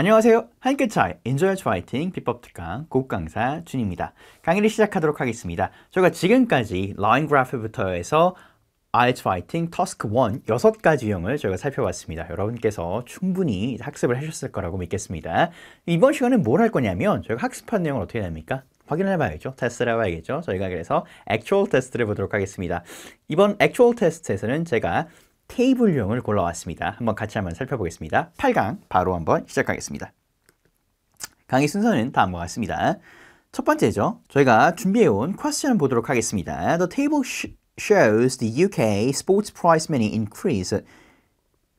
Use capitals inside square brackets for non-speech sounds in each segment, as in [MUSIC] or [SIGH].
안녕하세요. 한끗차이 인조야츠 화이팅 비법 특강 곡강사 준입니다. 강의를 시작하도록 하겠습니다. 저희가 지금까지 라인 그래프부터 해서 IH 화이팅 터스크 1 여섯 가지 유형을 저희가 살펴봤습니다. 여러분께서 충분히 학습을 하셨을 거라고 믿겠습니다. 이번 시간은 뭘할 거냐면 저희가 학습한 내용을 어떻게 됩니까? 확인을 해봐야죠. 테스트를 해봐야겠죠. 저희가 그래서 액츄얼 테스트를 보도록 하겠습니다. 이번 액츄얼 테스트에서는 제가 테이블용을 골라왔습니다. 한번 같이 한번 살펴보겠습니다. 8강 바로 한번 시작하겠습니다. 강의 순서는 다음과 같습니다. 첫 번째죠. 저희가 준비해온 퀘스천 보도록 하겠습니다. The table shows the UK sports prize money increase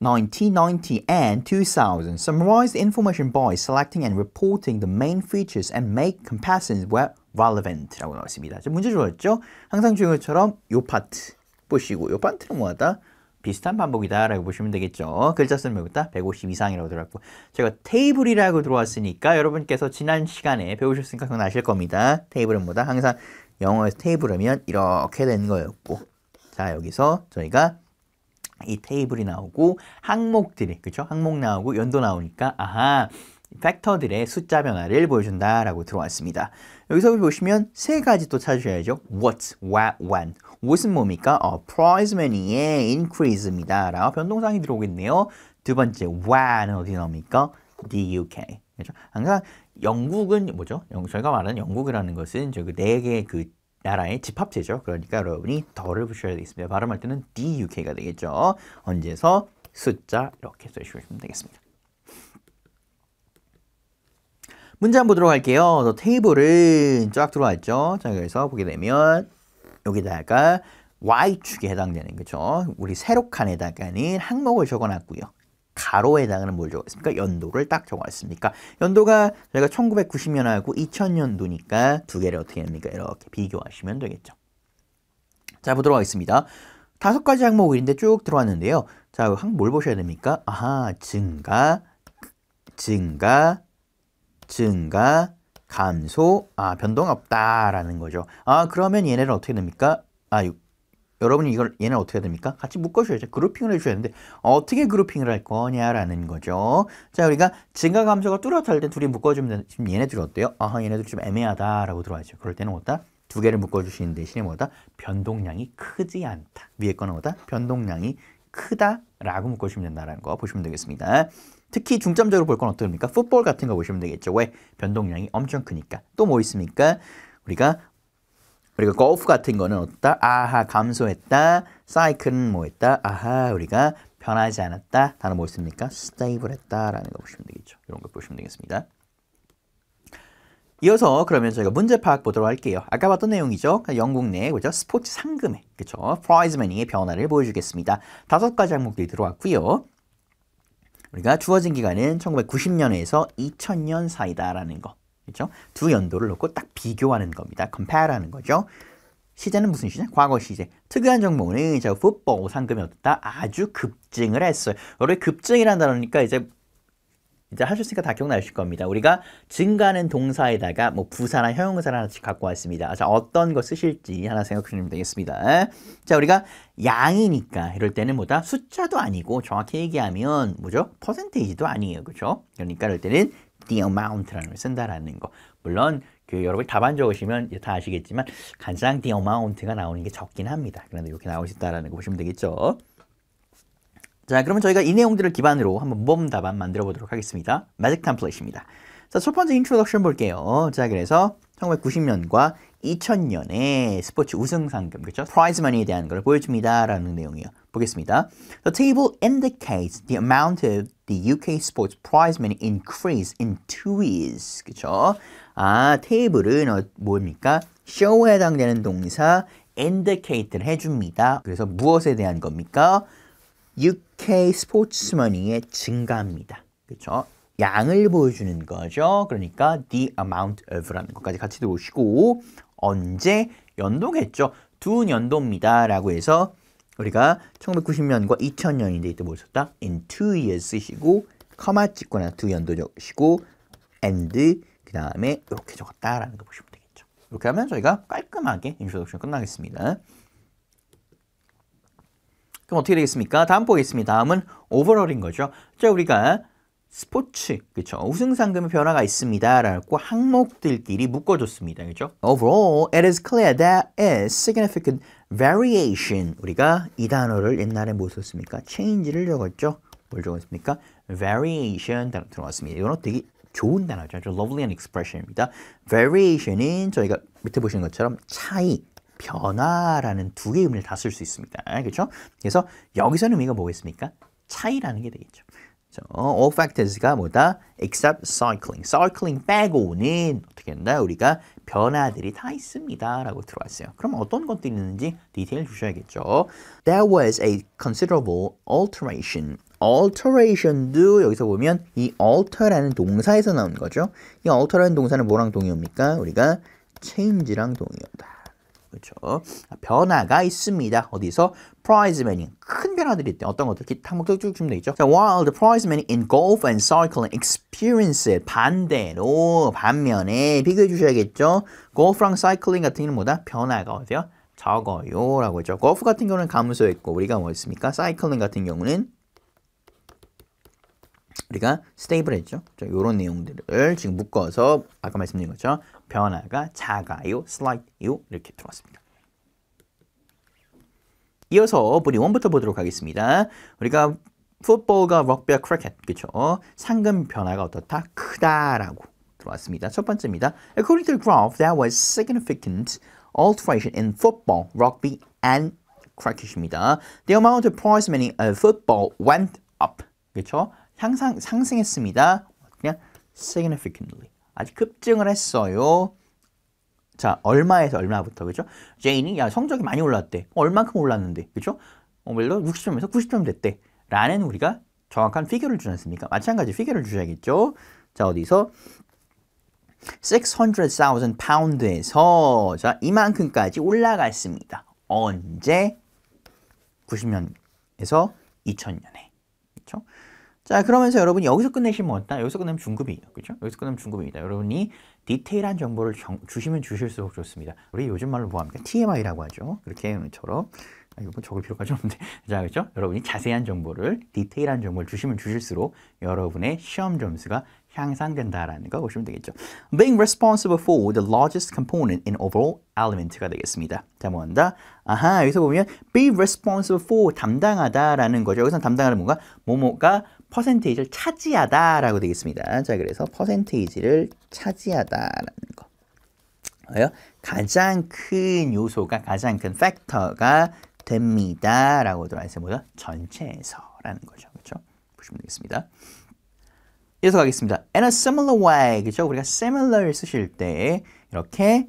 1990 and 2000. Summarize the information by selecting and reporting the main features and make comparisons where relevant 라고 나왔습니다. 문제 주었죠? 항상 주인 것처럼 요 파트 보시고 요 파트는 뭐하다? 비슷한 반복이다라고 보시면 되겠죠. 글자 쓰는 배우다 150 이상이라고 들어왔고 제가 테이블이라고 들어왔으니까 여러분께서 지난 시간에 배우셨으니까 그건 아실 겁니다. 테이블은 뭐다? 항상 영어에서 테이블하면 이렇게 된 거였고 자 여기서 저희가 이 테이블이 나오고 항목들이 그렇죠? 항목 나오고 연도 나오니까 아하 팩터들의 숫자 변화를 보여준다라고 들어왔습니다. 여기서 보시면 세 가지 또 찾으셔야죠. What, what, when, 무엇은 뭡니까? 어, prize만이의 increase입니다. 라고 변동사항이 들어오겠네요. 두 번째, when은 어디 나옵니까? duk. 그렇죠? 항상 그러니까 영국은 뭐죠? 저희가 말하는 영국이라는 것은 저그네개그 네 그 나라의 집합체죠. 그러니까 여러분이 덜을 붙여야 되겠습니다. 발음할 때는 DUK가 되겠죠. 언제서 숫자 이렇게 써주시면 되겠습니다. 문제 보도록 할게요. 테이블은 쫙 들어왔죠. 자, 그래서 보게 되면 여기다가 y축에 해당되는 거죠. 우리 세로칸에다가는 항목을 적어놨고요. 가로에 해당하는 뭘 적었습니까? 연도를 딱적어왔습니까 연도가 저희가 1990년하고 2000년도니까 두 개를 어떻게 합니까? 이렇게 비교하시면 되겠죠. 자, 보도록 하겠습니다. 다섯 가지 항목인데 쭉 들어왔는데요. 자, 뭘 보셔야 됩니까? 아하, 증가, 증가, 증가, 감소, 아, 변동 없다라는 거죠. 아, 그러면 얘네는 어떻게 됩니까? 아, 유, 여러분이 이걸 얘네는 어떻게 됩니까? 같이 묶어줘야죠. 그룹핑을 해줘야 되는데 어떻게 그룹핑을 할 거냐라는 거죠. 자, 우리가 증가 감소가 뚜렷할 때 둘이 묶어주면 되는, 지금 얘네들이 어때요? 아 얘네들 좀 애매하다라고 들어와죠. 그럴 때는 뭐다? 두 개를 묶어주시는 대신에 뭐다? 변동량이 크지 않다. 위에 거는 뭐다? 변동량이 크다라고 묶어주면 된다는 거 보시면 되겠습니다. 특히 중점적으로 볼 건 어떻습니까? 풋볼 같은 거 보시면 되겠죠. 왜? 변동량이 엄청 크니까. 또 뭐 있습니까? 우리가 우리가 골프 같은 거는 어떻다? 아하 감소했다. 사이클은 뭐 했다? 아하 우리가 변하지 않았다. 단어 뭐 있습니까? 스테이블했다라는 거 보시면 되겠죠. 이런 거 보시면 되겠습니다. 이어서 그러면 저희가 문제 파악 보도록 할게요. 아까 봤던 내용이죠. 그러니까 영국 내 그죠? 스포츠 상금의 그죠? 프라이즈 매닝의 변화를 보여주겠습니다. 다섯 가지 항목들이 들어왔고요. 우리가 주어진 기간은 1990년에서 2000년 사이다라는 거. 그렇죠? 두 연도를 놓고 딱 비교하는 겁니다. compare하는 거죠. 시제는 무슨 시제? 과거 시제. 특이한 정보는 이제 풋볼 상금이 어떻다? 아주 급증을 했어요. 원래 급증이라는 단어니까 이제 이제 하셨으니까 다 기억나실 겁니다. 우리가 증가하는 동사에다가 뭐 부사나 형용사를 하나씩 갖고 왔습니다. 자, 어떤 거 쓰실지 하나 생각해 주면 되겠습니다. 자, 우리가 양이니까 이럴 때는 뭐다? 숫자도 아니고 정확히 얘기하면 뭐죠? 퍼센테이지도 아니에요. 그렇죠? 그러니까 이럴 때는 the amount라는 걸 쓴다라는 거. 물론 그여러분 답안 적으시면 다 아시겠지만 간장 the amount가 나오는 게 적긴 합니다. 그런데 이렇게 나오셨다라는거 보시면 되겠죠. 자, 그러면 저희가 이 내용들을 기반으로 한번 모범 답안 만들어 보도록 하겠습니다. 매직 템플릿입니다. 자, 첫 번째 인트로덕션 볼게요. 자, 그래서 1990년과 2000년에 스포츠 우승 상금, 그렇죠? 프라이즈 머니에 대한 걸 보여줍니다라는 내용이에요. 보겠습니다. The table indicates the amount of the UK sports prize money increase in two years. 그렇죠? 아, 테이블은 어, 뭡니까? s 에 해당되는 동사 indicate를 해줍니다. 그래서 무엇에 대한 겁니까? UK 스포츠머니의 증가입니다. 그렇죠? 양을 보여주는 거죠. 그러니까 the amount of라는 것까지 같이 들어오시고 언제 연동했죠. 두 연도입니다. 라고 해서 우리가 1990년과 2000년인데 이때 뭘 썼다? in two years 쓰시고 커마 찍거나 두 연도 적으시고 and 그 다음에 이렇게 적었다라는 거 보시면 되겠죠. 이렇게 하면 저희가 깔끔하게 인트로덕션 끝나겠습니다. 그럼 어떻게 되겠습니까? 다음 보겠습니다. 다음은 오버롤인 거죠. 자, 우리가 스포츠, 그쵸? 우승 상금의 변화가 있습니다. 라고 항목들끼리 묶어줬습니다. 그죠? Overall, it is clear that a significant variation. 우리가 이 단어를 옛날에 뭐 썼습니까? change를 적었죠? 뭘 적었습니까? variation 단어 들어왔습니다. 이건 어떻게 좋은 단어죠. 아주 lovely and expression입니다. variation은 저희가 밑에 보시는 것처럼 차이, 변화라는 두 개의 의미를 다 쓸 수 있습니다. 그렇죠? 그래서 여기서는 의미가 뭐겠습니까? 차이라는 게 되겠죠. 그렇 어, All factors가 뭐다? Except cycling. Cycling 빼고는 어떻게 된다? 우리가 변화들이 다 있습니다. 라고 들어왔어요. 그럼 어떤 것들이 있는지 디테일 주셔야겠죠. There was a considerable alteration alteration도 여기서 보면 이 alter라는 동사에서 나온 거죠. 이 alter라는 동사는 뭐랑 동의합니까? 우리가 change랑 동의한다. 그렇죠? 변화가 있습니다. 어디서? prize many 큰 변화들이 있대. 어떤 것들? 기타 목적 쭉 주면 되겠죠. 자, while the prize many in golf and cycling experience 반대로 반면에 비교해 주셔야겠죠. golf랑 cycling 같은 경우는 뭐다? 변화가 어때요? 적어요라고 했죠. 골프 같은 경우는 감소했고 우리가 뭐였습니까? 사이클링 같은 경우는 우리가 스테이블했죠. 이런 내용들을 지금 묶어서 아까 말씀드린 것처럼 변화가 작아요, slight요 이렇게 들어왔습니다. 이어서 우리 원부터 보도록 하겠습니다. 우리가 풋볼과 럭비와 크리켓, 그쵸? 상금 변화가 어떻다? 크다라고 들어왔습니다. 첫 번째입니다. According to the graph, there was significant alteration in football, rugby, and cricket입니다. The amount of prize money of football went up. 그렇죠? 향상 상승했습니다. 그냥 significantly. 아직 급증을 했어요. 자, 얼마에서 얼마부터, 그죠? 제인이, 야, 성적이 많이 올랐대. 어, 얼만큼 올랐는데, 그죠? 어, 예를 60점에서 90점 됐대. 라는 우리가 정확한 피규를 주지 않습니까? 마찬가지 피규를 주셔야겠죠? 자, 어디서? 600,000 파운드에서 자 이만큼까지 올라갔습니다. 언제? 90년에서 2000년에. 그죠 자 그러면서 여러분이 여기서 끝내시면 어다 뭐 여기서 끝내면 중급이에요. 그렇죠? 여기서 끝내면 중급입니다. 여러분이 디테일한 정보를 정, 주시면 주실수록 좋습니다. 우리 요즘 말로 뭐합니까? TMI라고 하죠. 그렇게 하는 처럼 아, 이거 뭐 적을 필요까지 없는데 [LAUGHS] 자 그렇죠? 여러분이 자세한 정보를 디테일한 정보를 주시면 주실수록 여러분의 시험 점수가 향상된다라는 거 보시면 되겠죠. Being responsible for the largest component in overall element가 되겠습니다. 자, 뭐 한다? 아하, 여기서 보면 be responsible for 담당하다라는 거죠. 여기서 담당하는 뭔가 뭐뭐가 퍼센테이지를 차지하다라고 되겠습니다. 자, 그래서 퍼센테이지를 차지하다라는 거. 가장 큰 요소가 가장 큰 팩터가 됩니다라고 들어있어요. 전체에서라는 거죠. 그렇죠? 보시면 되겠습니다. 이어서 가겠습니다. In a similar way, 그죠? 우리가 similar 쓰실 때 이렇게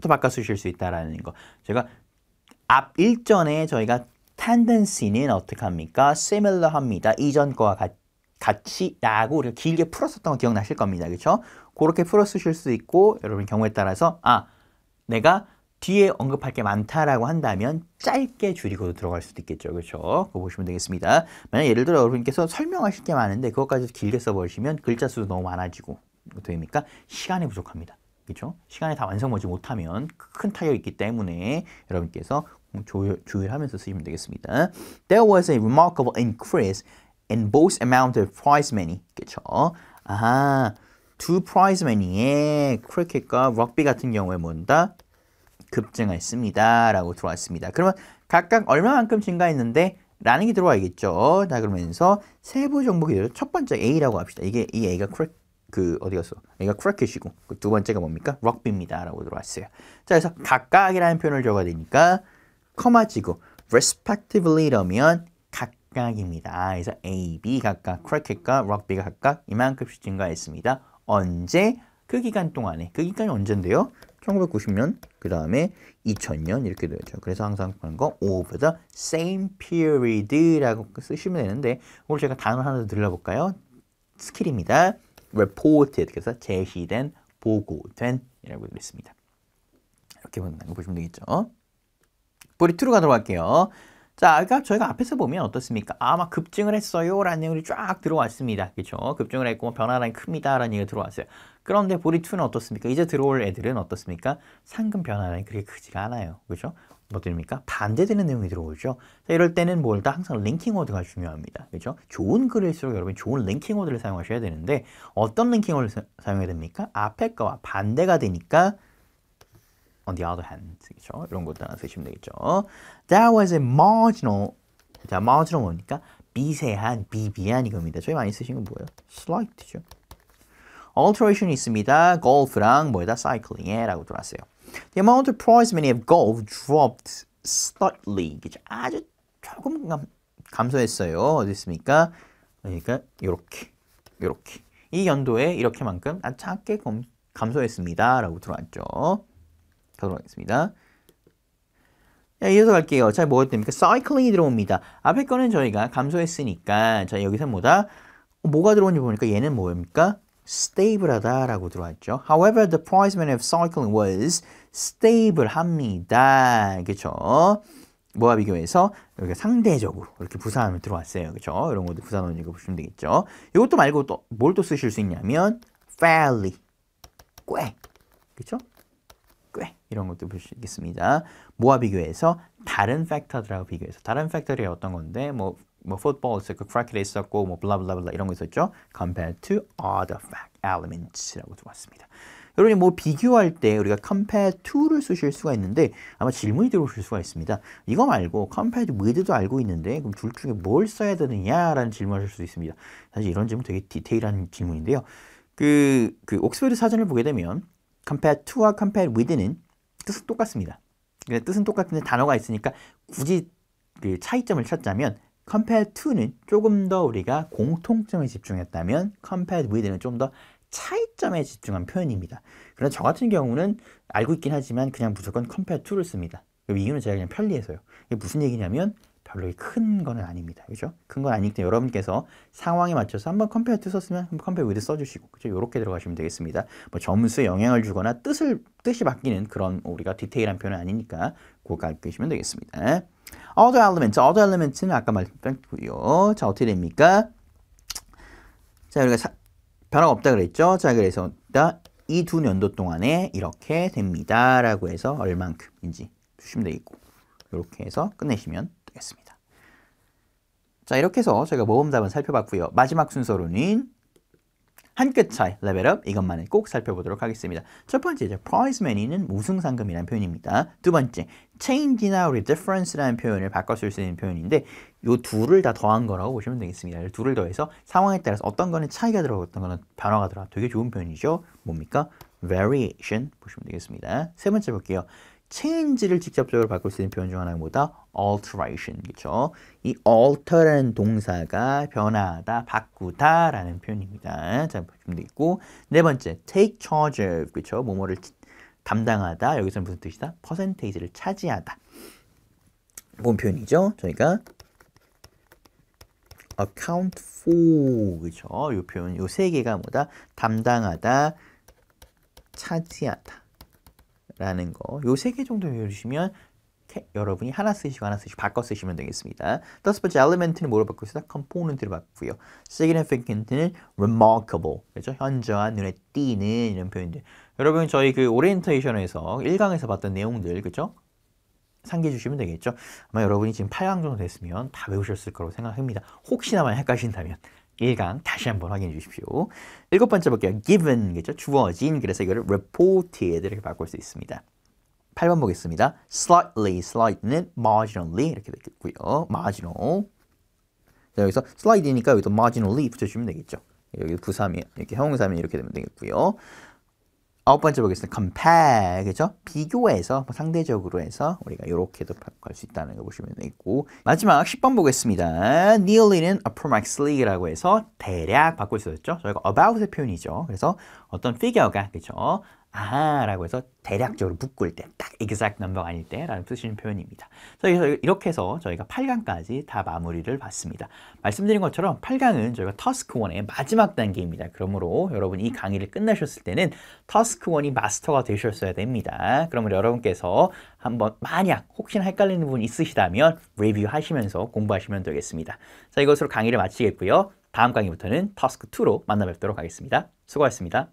또 바꿔 쓰실 수 있다라는 거. 제가 앞 일전에 저희가 tendency는 어떻게 합니까? similar합니다. 이전 거와 같, 같이 라고 우리가 길게 풀었었던 거 기억나실 겁니다. 그렇죠? 그렇게 풀어 쓰실 수 있고 여러분 경우에 따라서 아 내가 뒤에 언급할 게 많다라고 한다면 짧게 줄이고도 들어갈 수도 있겠죠. 그렇죠? 그거 보시면 되겠습니다. 만약 예를 들어 여러분께서 설명하실 게 많은데 그것까지 길게 써버리시면 글자 수도 너무 많아지고 어떻게 됩니까? 시간이 부족합니다. 그렇죠? 시간에 다 완성하지 못하면 큰 타격이 있기 때문에 여러분께서 음, 조율하면서 쓰시면 되겠습니다. There was a remarkable increase in both amount of prize money. 그쵸? 아하, 두 prize money에 크리켓과 럭비 같은 경우에 뭔다? 급증했습니다. 라고 들어왔습니다. 그러면 각각 얼마만큼 증가했는데 라는 게 들어와야겠죠. 자, 그러면서 세부 정보 기준 첫 번째 A라고 합시다. 이게 이 A가 크랙, 그, 어디 갔어? A가 크래켓이고, 그두 번째가 뭡니까? 럭비입니다. 라고 들어왔어요. 자, 그래서 각각이라는 표현을 적어야 되니까 커마지구 respectively라면 각각입니다. 아, 그래서 A, B 각각, 크리켓과 럭비가 각각 이만큼씩 증가했습니다. 언제? 그 기간 동안에. 그 기간이 언젠데요? 1990년, 그 다음에 2000년 이렇게 되죠. 그래서 항상 그런 거 over the same period라고 쓰시면 되는데 오늘 제가 단어 하나 더 들러볼까요? 스킬입니다. reported, 그래서 제시된, 보고된 이라고 되어 습니다 이렇게 보시면 되겠죠. 보리2로 가도록 할게요. 자, 그러니까 저희가 앞에서 보면 어떻습니까? 아막 급증을 했어요. 라는 내용이 쫙 들어왔습니다. 그쵸 급증을 했고 뭐 변화량이 큽니다. 라는 얘기가 들어왔어요. 그런데 보리2는 어떻습니까? 이제 들어올 애들은 어떻습니까? 상금 변화량이 그렇게 크지가 않아요. 그죠 뭐들입니까? 반대되는 내용이 들어오죠. 자, 이럴 때는 뭘다 항상 랭킹 워드가 중요합니다. 그죠 좋은 글일수록 여러분이 좋은 랭킹 워드를 사용하셔야 되는데 어떤 랭킹 워드를 사용해야 됩니까? 앞에 거와 반대가 되니까 on the other hand 그렇죠? 이런 것들을 쓰시면 되겠죠. That was a marginal 자 marginal 뭡니까? 미세한, 미비한 이겁니다. 저희 많이 쓰신 거 뭐예요? slight죠. a l t e r a t i o n 있습니다. golf랑 뭐에다 cycling에라고 들어왔어요. The amount of prize money of golf dropped slightly. 아주 조금 감, 감소했어요. 어딨습니까? 그러니까 이렇게, 이렇게. 이 연도에 이렇게만큼 아 작게 감소했습니다라고 들어왔죠. 가도록 하겠습니다. 자, 네, 이어서 갈게요. 자, 뭐가 됩니까? cycling이 들어옵니다. 앞에 거는 저희가 감소했으니까, 자, 여기서 뭐다? 뭐가 들어오는지 보니까 얘는 뭐입니까? stable하다라고 들어왔죠. However, the price of cycling was stable합니다. 그쵸 뭐와 비교해서 여기가 상대적으로 이렇게 부산함이 들어왔어요. 그쵸 이런 것도 부산하는 이거 보시면 되겠죠. 이것도 말고 또 뭘 또 쓰실 수 있냐면 fairly 꽤그쵸 꽤 이런 것도 볼 수 있겠습니다. 뭐와 비교해서 다른 팩터들하고 비교해서 다른 팩터들이 어떤 건데 뭐뭐 뭐 football 있었고 cracked 있었고 뭐 블라블라블라 이런 거 있었죠. compared to other fact elements라고 들어왔습니다. 여러분이 뭐 비교할 때 우리가 compare to를 쓰실 수가 있는데 아마 질문이 들어오실 수가 있습니다. 이거 말고 compare with도 알고 있는데 그럼 둘 중에 뭘 써야 되느냐라는 질문하실 수 있습니다. 사실 이런 질문 되게 디테일한 질문인데요. 그, 그 옥스퍼드 사전을 보게 되면 compare to와 compare with는 뜻은 똑같습니다. 뜻은 똑같은데 단어가 있으니까 굳이 그 차이점을 찾자면 compare to는 조금 더 우리가 공통점에 집중했다면 compare with는 좀 더 차이점에 집중한 표현입니다. 그래서 저 같은 경우는 알고 있긴 하지만 그냥 무조건 compare to를 씁니다. 그 이유는 제가 그냥 편리해서요. 이게 무슨 얘기냐면 별로 큰 거는 아닙니다. 그죠? 큰 건 아니기 때문에 여러분께서 상황에 맞춰서 한번 컴페어 투 썼으면 한번 컴페어 위드 써주시고, 그죠? 요렇게 들어가시면 되겠습니다. 뭐 점수에 영향을 주거나 뜻을, 뜻이 바뀌는 그런 우리가 디테일한 표현은 아니니까 그거 알고계시면 되겠습니다. other elements, other elements는 아까 말씀드렸고요. 자, 어떻게 됩니까? 자, 우리가 사, 변화가 없다 그랬죠? 자, 그래서 이 두 년도 동안에 이렇게 됩니다. 라고 해서 얼만큼인지 주시면 되겠고, 이렇게 해서 끝내시면 되겠습니다. 자 이렇게 해서 저희가 모범답은 살펴봤고요. 마지막 순서로는 한 끗 차이 레벨업 이것만은 꼭 살펴보도록 하겠습니다. 첫 번째 이제 prize money는 우승 상금이라는 표현입니다. 두 번째 change나 redifference라는 표현을 바꿔 쓸수 있는 표현인데 이 둘을 다 더한 거라고 보시면 되겠습니다. 둘을 더해서 상황에 따라서 어떤 거는 차이가 들어가고 어떤 거는 변화가 들어가 되게 좋은 표현이죠. 뭡니까? variation 보시면 되겠습니다. 세 번째 볼게요. change를 직접적으로 바꿀 수 있는 표현 중 하나입니다. alteration 그죠? 이 alter라는 동사가 변화하다, 바꾸다라는 표현입니다. 자, 보시 있고 네 번째 take charge of 그죠? 뭐뭐를 담당하다. 여기서는 무슨 뜻이다? 퍼센테이지를 차지하다. 뭔 표현이죠? 저희가 account for 그죠? 이 표현 이 세 개가 뭐다? 담당하다, 차지하다. 라는 거. 요세개 정도 외워시면 여러분이 하나 쓰시고 하나 쓰시고 바꿔 쓰시면 되겠습니다. 다 번째 element는 뭐로 바꾸고 있다 component로 바꾸고요. significant는 remarkable, 그렇죠? 현저한, 눈에 띄는 이런 표현들. 여러분 저희 그 오리엔테이션에서 1강에서 봤던 내용들, 그렇죠? 상기해 주시면 되겠죠. 아마 여러분이 지금 8강 정도 됐으면 다 외우셨을 거라고 생각합니다. 혹시나만 헷갈신다면 1강 다시 한번 확인해 주십시오. 일곱 번째 볼게요. given, 그렇죠? 주어진, 그래서 이거를 reported 이렇게 바꿀 수 있습니다. 8번 보겠습니다. slightly, slightly는 marginally 이렇게 되겠고요. marginal. 여기서 slightly니까 여기서 marginally 붙여주면 되겠죠. 여기 부사면 이렇게 형용사면 이렇게 되면 되겠고요. 아홉 번째 보겠습니다. compare 그죠? 비교해서 뭐 상대적으로 해서 우리가 이렇게도 바수 있다는 거 보시면 되고 마지막 10번 보겠습니다. nearly는 approximately라고 해서 대략 바꿀 수 있죠. 저희가 about의 표현이죠. 그래서 어떤 figure가 그죠? 아라고 하 해서 대략적으로 묶을 때, 딱 exact 넘버가 아닐 때라는 쓰시는 표현입니다. 그래서 이렇게 해서 저희가 8강까지 다 마무리를 봤습니다. 말씀드린 것처럼 8강은 저희가 터스크1의 마지막 단계입니다. 그러므로 여러분 이 강의를 끝내셨을 때는 터스크1이 마스터가 되셨어야 됩니다. 그러면 여러분께서 한번 만약 혹시나 헷갈리는 부분 있으시다면 리뷰하시면서 공부하시면 되겠습니다. 자 이것으로 강의를 마치겠고요. 다음 강의부터는 터스크2로 만나 뵙도록 하겠습니다. 수고하셨습니다.